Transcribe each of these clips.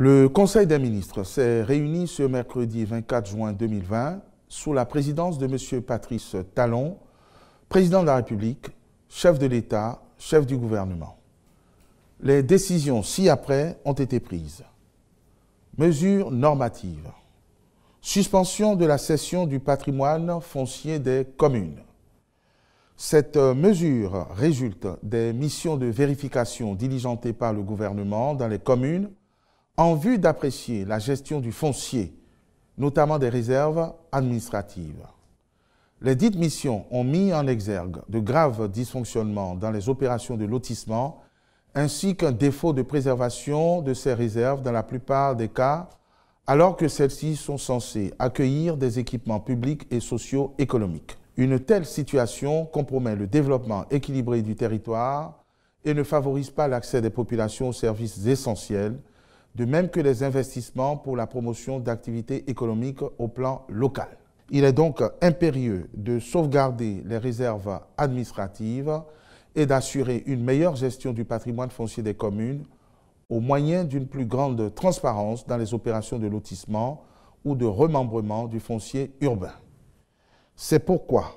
Le Conseil des ministres s'est réuni ce mercredi 24 juin 2020 sous la présidence de M. Patrice Talon, président de la République, chef de l'État, chef du gouvernement. Les décisions ci-après ont été prises. Mesures normatives. Suspension de la cession du patrimoine foncier des communes. Cette mesure résulte des missions de vérification diligentées par le gouvernement dans les communes en vue d'apprécier la gestion du foncier, notamment des réserves administratives, les dites missions ont mis en exergue de graves dysfonctionnements dans les opérations de lotissement ainsi qu'un défaut de préservation de ces réserves dans la plupart des cas, alors que celles-ci sont censées accueillir des équipements publics et sociaux économiques. Une telle situation compromet le développement équilibré du territoire et ne favorise pas l'accès des populations aux services essentiels de même que les investissements pour la promotion d'activités économiques au plan local. Il est donc impérieux de sauvegarder les réserves administratives et d'assurer une meilleure gestion du patrimoine foncier des communes au moyen d'une plus grande transparence dans les opérations de lotissement ou de remembrement du foncier urbain. C'est pourquoi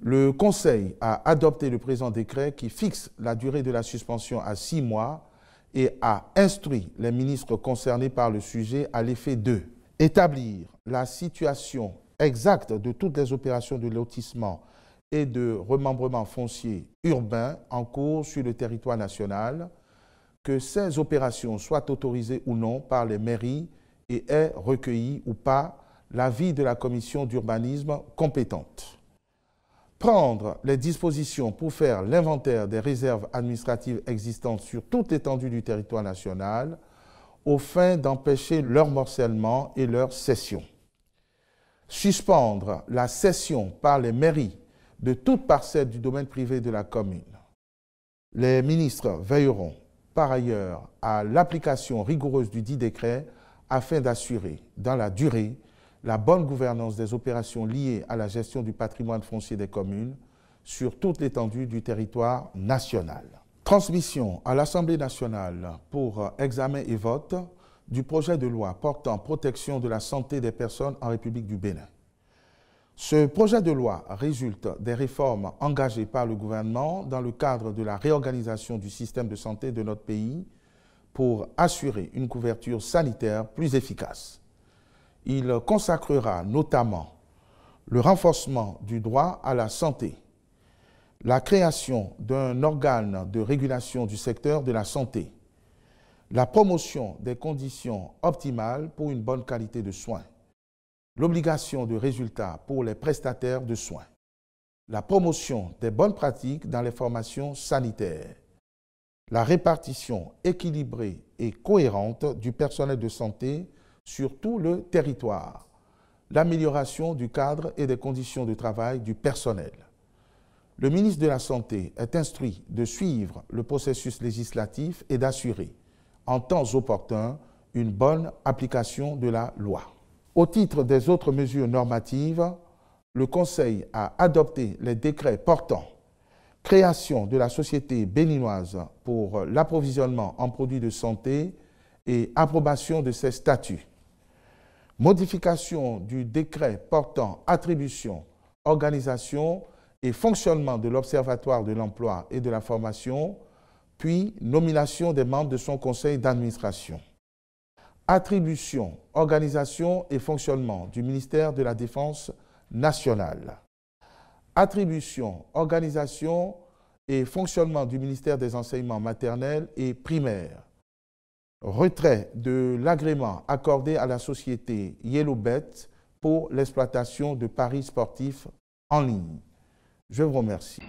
le Conseil a adopté le présent décret qui fixe la durée de la suspension à six mois et a instruit les ministres concernés par le sujet à l'effet de établir la situation exacte de toutes les opérations de lotissement et de remembrement foncier urbain en cours sur le territoire national, que ces opérations soient autorisées ou non par les mairies et aient recueilli ou pas l'avis de la commission d'urbanisme compétente prendre les dispositions pour faire l'inventaire des réserves administratives existantes sur toute l'étendue du territoire national au fin d'empêcher leur morcellement et leur cession. Suspendre la cession par les mairies de toute parcelle du domaine privé de la commune. Les ministres veilleront par ailleurs à l'application rigoureuse du dit décret afin d'assurer, dans la durée, la bonne gouvernance des opérations liées à la gestion du patrimoine foncier des communes sur toute l'étendue du territoire national. Transmission à l'Assemblée nationale pour euh, examen et vote du projet de loi portant protection de la santé des personnes en République du Bénin. Ce projet de loi résulte des réformes engagées par le gouvernement dans le cadre de la réorganisation du système de santé de notre pays pour assurer une couverture sanitaire plus efficace il consacrera notamment le renforcement du droit à la santé, la création d'un organe de régulation du secteur de la santé, la promotion des conditions optimales pour une bonne qualité de soins, l'obligation de résultats pour les prestataires de soins, la promotion des bonnes pratiques dans les formations sanitaires, la répartition équilibrée et cohérente du personnel de santé sur tout le territoire, l'amélioration du cadre et des conditions de travail du personnel. Le ministre de la Santé est instruit de suivre le processus législatif et d'assurer, en temps opportun, une bonne application de la loi. Au titre des autres mesures normatives, le Conseil a adopté les décrets portant création de la société béninoise pour l'approvisionnement en produits de santé et approbation de ses statuts, modification du décret portant attribution, organisation et fonctionnement de l'Observatoire de l'emploi et de la formation, puis nomination des membres de son conseil d'administration. Attribution, organisation et fonctionnement du ministère de la Défense nationale. Attribution, organisation et fonctionnement du ministère des enseignements maternels et primaires retrait de l'agrément accordé à la société Yellowbet pour l'exploitation de paris sportifs en ligne. Je vous remercie.